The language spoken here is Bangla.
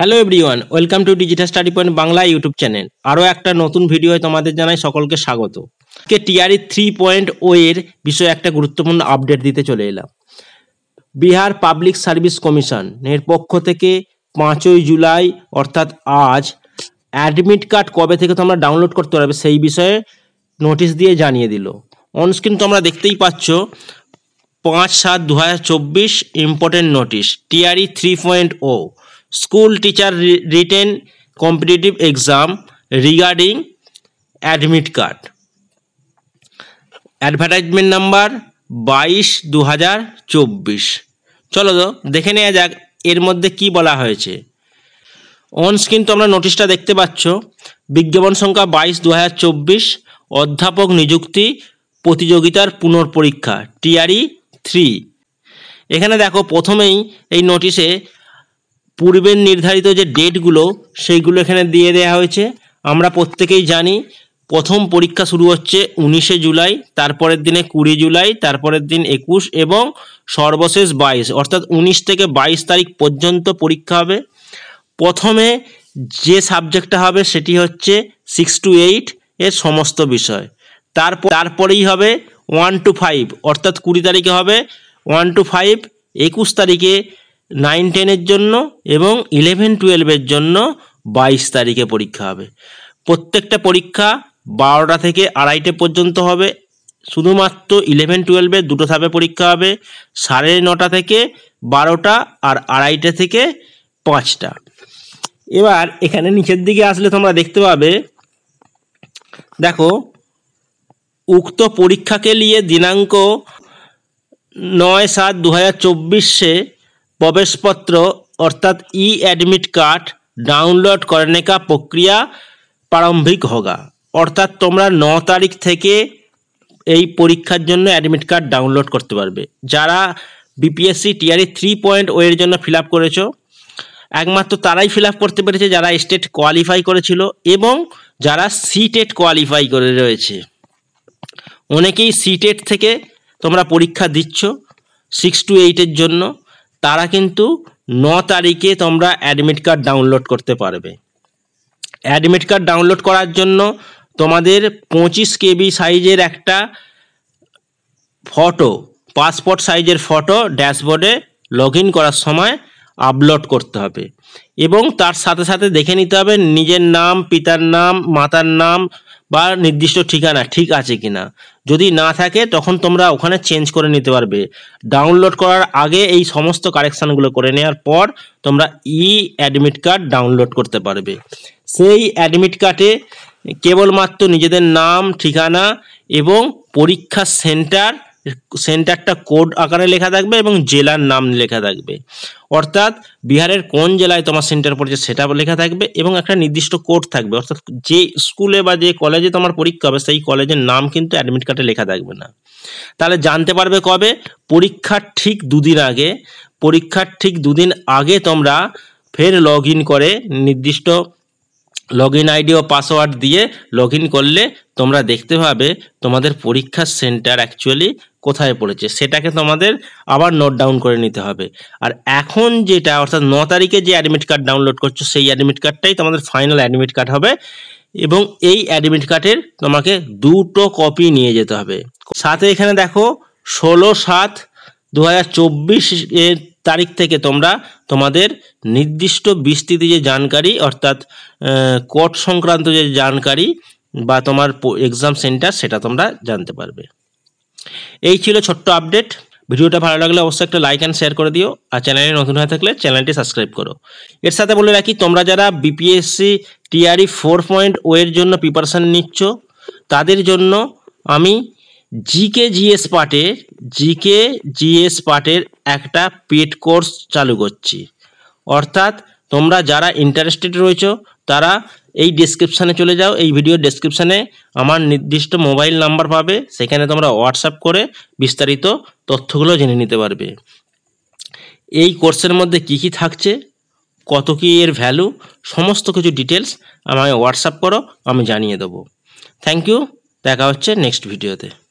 hello everyone welcome to digital study point Bangla YouTube channel আরও একটা নতুন ভিডিওয় তোমাদের জানাই সকলকে স্বাগত কে টিআরই থ্রি পয়েন্ট ও এর বিষয়ে একটা গুরুত্বপূর্ণ আপডেট দিতে চলে এলাম বিহার পাবলিক সার্ভিস কমিশন এর পক্ষ থেকে পাঁচই জুলাই অর্থাৎ আজ অ্যাডমিট কার্ড কবে থেকে তোমরা ডাউনলোড করতে পারবে সেই বিষয়ে নোটিশ দিয়ে জানিয়ে দিল অনস্ক্রিন তোমরা দেখতেই পাচ্ছ পাঁচ সাত দু হাজার চব্বিশ important notice TRE three point o school teacher written competitive exam regarding admit card advertisement number বাইশ দু হাজার চব্বিশ চলো তো দেখে নেওয়া যাক এর মধ্যে কি বলা হয়েছে অন স্ক্রিন তোমরা নোটিশটা দেখতে পাচ্ছ বিজ্ঞাপন সংখ্যা বাইশ দু হাজার চব্বিশ অধ্যাপক নিযুক্তি প্রতিযোগিতার পুনর্পরীক্ষা টিআরই থ্রি এখানে দেখো প্রথমেই এই নোটিশে পূর্বের নির্ধারিত যে ডেটগুলো সেইগুলো এখানে দিয়ে দেওয়া হয়েছে আমরা প্রত্যেকেই জানি প্রথম পরীক্ষা শুরু হচ্ছে উনিশে জুলাই তারপরের দিনে কুড়ি জুলাই তারপরের দিন একুশ এবং সর্বশেষ বাইশ অর্থাৎ উনিশ থেকে বাইশ তারিখ পর্যন্ত পরীক্ষা হবে প্রথমে যে সাবজেক্টটা হবে সেটি হচ্ছে সিক্স টু এইট এর সমস্ত বিষয় তারপর তারপরেই হবে ওয়ান টু ফাইভ অর্থাৎ কুড়ি তারিখে হবে ওয়ান টু ফাইভ একুশ তারিখে নাইন টেনের জন্য এবং ইলেভেন টুয়েলভের জন্য বাইশ তারিখে পরীক্ষা হবে প্রত্যেকটা পরীক্ষা বারোটা থেকে আড়াইটে পর্যন্ত হবে শুধুমাত্র ইলেভেন টুয়েলভে দুটো ধাপে পরীক্ষা হবে সাড়ে নটা থেকে বারোটা আর আড়াইটে থেকে পাঁচটা এবার এখানে নিচের দিকে আসলে তোমরা দেখতে পাবে দেখো উক্ত পরীক্ষাকে নিয়ে দিনাঙ্ক নয় সাত দু হাজার চব্বিশে প্রবেশপত্র অর্থাৎ ই অ্যাডমিট কার্ড ডাউনলোড করে का প্রক্রিয়া প্রারম্ভিক হোগা অর্থাৎ তোমরা ন তারিখ থেকে এই পরীক্ষার জন্য অ্যাডমিট কার্ড ডাউনলোড করতে পারবে যারা বিপিএসসি টিআরই থ্রি পয়েন্ট ওয়ের জন্য ফিল আপ করেছ একমাত্র তারাই ফিল আপ করতে পেরেছে যারা স্টেট কোয়ালিফাই করেছিল এবং যারা সিটেট কোয়ালিফাই e করে রয়েছে অনেকেই সিটেট e থেকে তোমরা পরীক্ষা দিচ্ছ সিক্স টু এইটের জন্য তারা কিন্তু ন তারিখে তোমরা অ্যাডমিট কার্ড ডাউনলোড করতে পারবে অ্যাডমিট কার্ড ডাউনলোড করার জন্য তোমাদের পঁচিশ কেবি সাইজের একটা ফটো পাসপোর্ট সাইজের ফটো ড্যাশবোর্ডে লগ করার সময় আপলোড করতে হবে এবং তার সাথে সাথে দেখে নিতে হবে নিজের নাম পিতার নাম মাতার নাম বা নির্দিষ্ট ঠিকানা ঠিক আছে কিনা যদি না থাকে তখন তোমরা ওখানে চেঞ্জ করে নিতে পারবে ডাউনলোড করার আগে এই সমস্ত কারেকশানগুলো করে নেওয়ার পর তোমরা ই অ্যাডমিট কার্ড ডাউনলোড করতে পারবে সেই অ্যাডমিট কার্ডে কেবলমাত্র নিজেদের নাম ঠিকানা এবং পরীক্ষা সেন্টার সেন্টারটা কোড আকারে লেখা থাকবে এবং জেলার নাম লেখা থাকবে অর্থাৎ বিহারের কোন জেলায় তোমার সেন্টার পড়ছে সেটা লেখা থাকবে এবং একটা নির্দিষ্ট কোড থাকবে অর্থাৎ যে স্কুলে বা যে কলেজে তোমার পরীক্ষা হবে সেই কলেজের নাম কিন্তু অ্যাডমিট কার্ডে লেখা থাকবে না তাহলে জানতে পারবে কবে পরীক্ষার ঠিক দুদিন আগে পরীক্ষার ঠিক দুদিন আগে তোমরা ফের লগ করে নির্দিষ্ট লগ ইন আইডি ও পাসওয়ার্ড দিয়ে লগ করলে তোমরা দেখতে পাবে তোমাদের পরীক্ষার সেন্টার অ্যাকচুয়ালি কোথায় পড়েছে সেটাকে তোমাদের আবার নোট ডাউন করে নিতে হবে আর এখন যেটা অর্থাৎ ন তারিখে যে অ্যাডমিট কার্ড ডাউনলোড করছো সেই অ্যাডমিট কার্ডটাই তোমাদের ফাইনাল অ্যাডমিট কার্ড হবে এবং এই অ্যাডমিট কার্ডের তোমাকে দুটো কপি নিয়ে যেতে হবে সাথে এখানে দেখো ষোলো সাত দু এর তারিখ থেকে তোমরা তোমাদের নির্দিষ্ট বিস্তৃতি যে জানকারি অর্থাৎ কোর্ট সংক্রান্ত যে জানকারি বা তোমার এক্সাম সেন্টার সেটা তোমরা জানতে পারবে এই ছিল ছোট্ট আপডেট ভিডিওটা ভালো লাগলে অবশ্যই একটা লাইক অ্যান্ড শেয়ার করে দিও আর চ্যানেলে নতুন হয়ে থাকলে চ্যানেলটি সাবস্ক্রাইব করো এর সাথে বলে রাখি তোমরা যারা বিপিএসসি টিআরই ফোর পয়েন্ট ওয়ের জন্য প্রিপারেশান নিচ্ছ তাদের জন্য আমি জিকে জিএস পার্টের জিকে জিএস পার্টের একটা পেড কোর্স চালু করছি অর্থাৎ তোমরা যারা ইন্টারেস্টেড রয়েছো তারা এই ডেসক্রিপশানে চলে যাও এই ভিডিও ডেসক্রিপশানে আমার নির্দিষ্ট মোবাইল নাম্বার পাবে সেখানে তোমরা হোয়াটসঅ্যাপ করে বিস্তারিত তথ্যগুলো জেনে নিতে পারবে এই কোর্সের মধ্যে কি কি থাকছে কত কি এর ভ্যালু সমস্ত কিছু ডিটেলস আমায় হোয়াটসঅ্যাপ করো আমি জানিয়ে দেবো থ্যাংক ইউ দেখা হচ্ছে নেক্সট ভিডিওতে